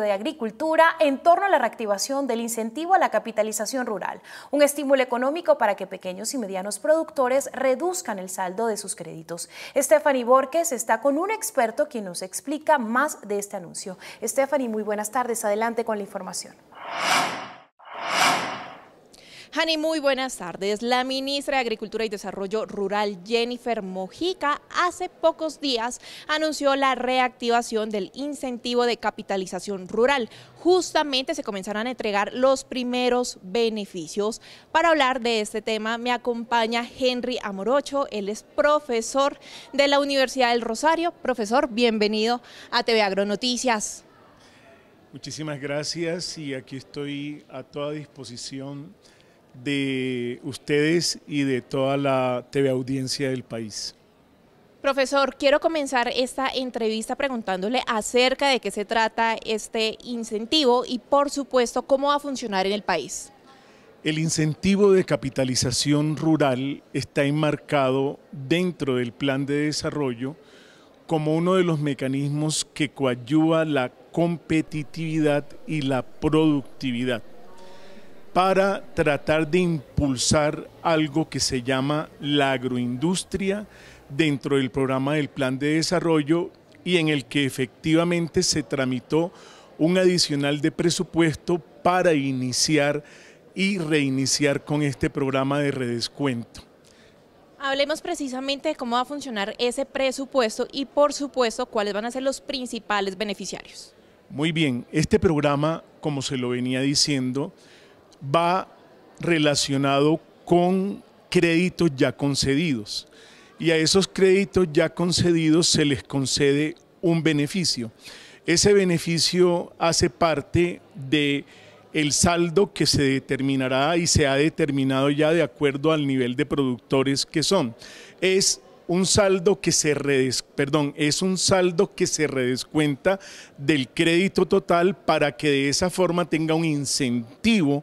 de Agricultura en torno a la reactivación del incentivo a la capitalización rural, un estímulo económico para que pequeños y medianos productores reduzcan el saldo de sus créditos. Stephanie Borges está con un experto quien nos explica más de este anuncio. Stephanie, muy buenas tardes, adelante con la información. Hani, muy buenas tardes. La ministra de Agricultura y Desarrollo Rural, Jennifer Mojica, hace pocos días anunció la reactivación del incentivo de capitalización rural. Justamente se comenzarán a entregar los primeros beneficios. Para hablar de este tema me acompaña Henry Amorocho, él es profesor de la Universidad del Rosario. Profesor, bienvenido a TV Noticias. Muchísimas gracias y aquí estoy a toda disposición de ustedes y de toda la TV audiencia del país. Profesor, quiero comenzar esta entrevista preguntándole acerca de qué se trata este incentivo y por supuesto cómo va a funcionar en el país. El incentivo de capitalización rural está enmarcado dentro del plan de desarrollo como uno de los mecanismos que coadyuva la competitividad y la productividad para tratar de impulsar algo que se llama la agroindustria dentro del programa del Plan de Desarrollo y en el que efectivamente se tramitó un adicional de presupuesto para iniciar y reiniciar con este programa de redescuento. Hablemos precisamente de cómo va a funcionar ese presupuesto y por supuesto cuáles van a ser los principales beneficiarios. Muy bien, este programa, como se lo venía diciendo, va relacionado con créditos ya concedidos. Y a esos créditos ya concedidos se les concede un beneficio. Ese beneficio hace parte de el saldo que se determinará y se ha determinado ya de acuerdo al nivel de productores que son. Es un saldo que se redes, perdón, es un saldo que se redescuenta del crédito total para que de esa forma tenga un incentivo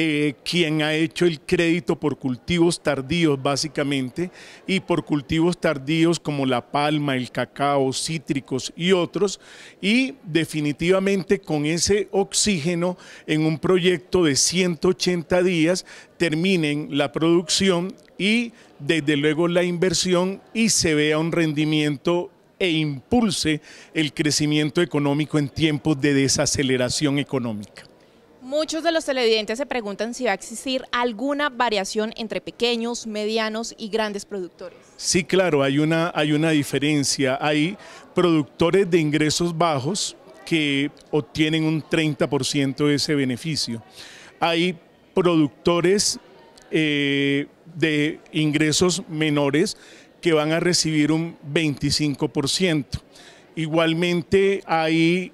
eh, quien ha hecho el crédito por cultivos tardíos básicamente y por cultivos tardíos como la palma, el cacao, cítricos y otros y definitivamente con ese oxígeno en un proyecto de 180 días terminen la producción y desde luego la inversión y se vea un rendimiento e impulse el crecimiento económico en tiempos de desaceleración económica. Muchos de los televidentes se preguntan si va a existir alguna variación entre pequeños, medianos y grandes productores. Sí, claro, hay una, hay una diferencia. Hay productores de ingresos bajos que obtienen un 30% de ese beneficio. Hay productores eh, de ingresos menores que van a recibir un 25%. Igualmente hay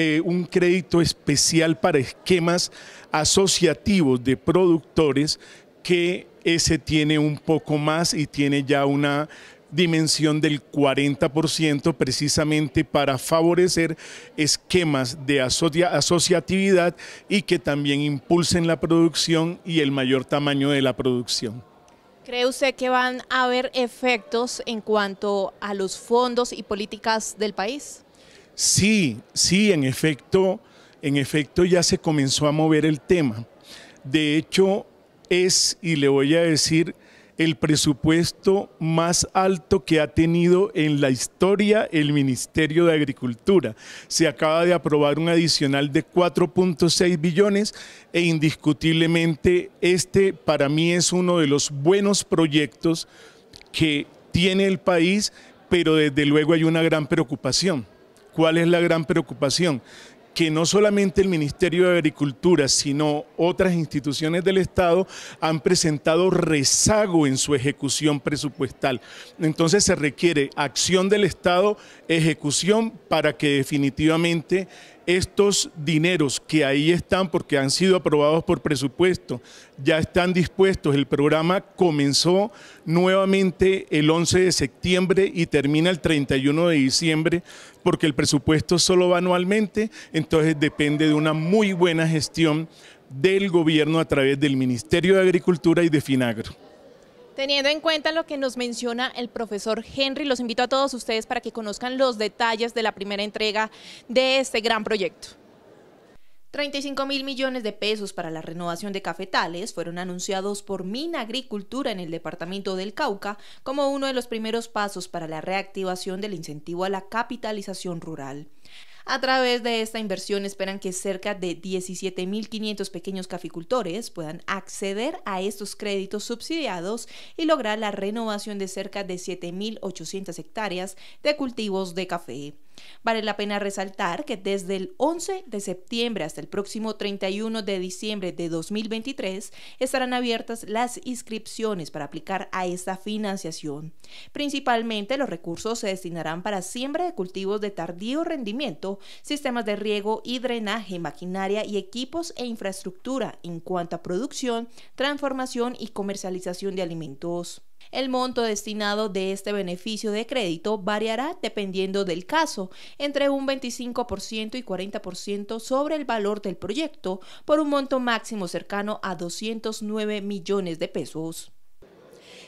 eh, un crédito especial para esquemas asociativos de productores que ese tiene un poco más y tiene ya una dimensión del 40% precisamente para favorecer esquemas de asociatividad y que también impulsen la producción y el mayor tamaño de la producción. ¿Cree usted que van a haber efectos en cuanto a los fondos y políticas del país? Sí, sí, en efecto, en efecto ya se comenzó a mover el tema. De hecho, es, y le voy a decir, el presupuesto más alto que ha tenido en la historia el Ministerio de Agricultura. Se acaba de aprobar un adicional de 4.6 billones e indiscutiblemente este para mí es uno de los buenos proyectos que tiene el país, pero desde luego hay una gran preocupación. ¿Cuál es la gran preocupación? que no solamente el Ministerio de Agricultura, sino otras instituciones del Estado han presentado rezago en su ejecución presupuestal. Entonces se requiere acción del Estado, ejecución, para que definitivamente estos dineros que ahí están porque han sido aprobados por presupuesto, ya están dispuestos. El programa comenzó nuevamente el 11 de septiembre y termina el 31 de diciembre porque el presupuesto solo va anualmente, entonces depende de una muy buena gestión del gobierno a través del Ministerio de Agricultura y de Finagro. Teniendo en cuenta lo que nos menciona el profesor Henry, los invito a todos ustedes para que conozcan los detalles de la primera entrega de este gran proyecto. 35 mil millones de pesos para la renovación de cafetales fueron anunciados por Mina Agricultura en el departamento del Cauca como uno de los primeros pasos para la reactivación del incentivo a la capitalización rural. A través de esta inversión esperan que cerca de 17.500 pequeños caficultores puedan acceder a estos créditos subsidiados y lograr la renovación de cerca de 7.800 hectáreas de cultivos de café. Vale la pena resaltar que desde el 11 de septiembre hasta el próximo 31 de diciembre de 2023 estarán abiertas las inscripciones para aplicar a esta financiación. Principalmente los recursos se destinarán para siembra de cultivos de tardío rendimiento sistemas de riego y drenaje, maquinaria y equipos e infraestructura en cuanto a producción, transformación y comercialización de alimentos. El monto destinado de este beneficio de crédito variará dependiendo del caso, entre un 25% y 40% sobre el valor del proyecto, por un monto máximo cercano a 209 millones de pesos.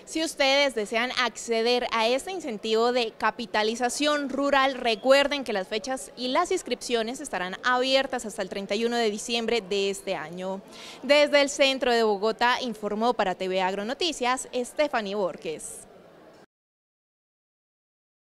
Si ustedes desean acceder a este incentivo de capitalización rural, recuerden que las fechas y las inscripciones estarán abiertas hasta el 31 de diciembre de este año. Desde el centro de Bogotá informó para TV Agronoticias Stephanie Borges.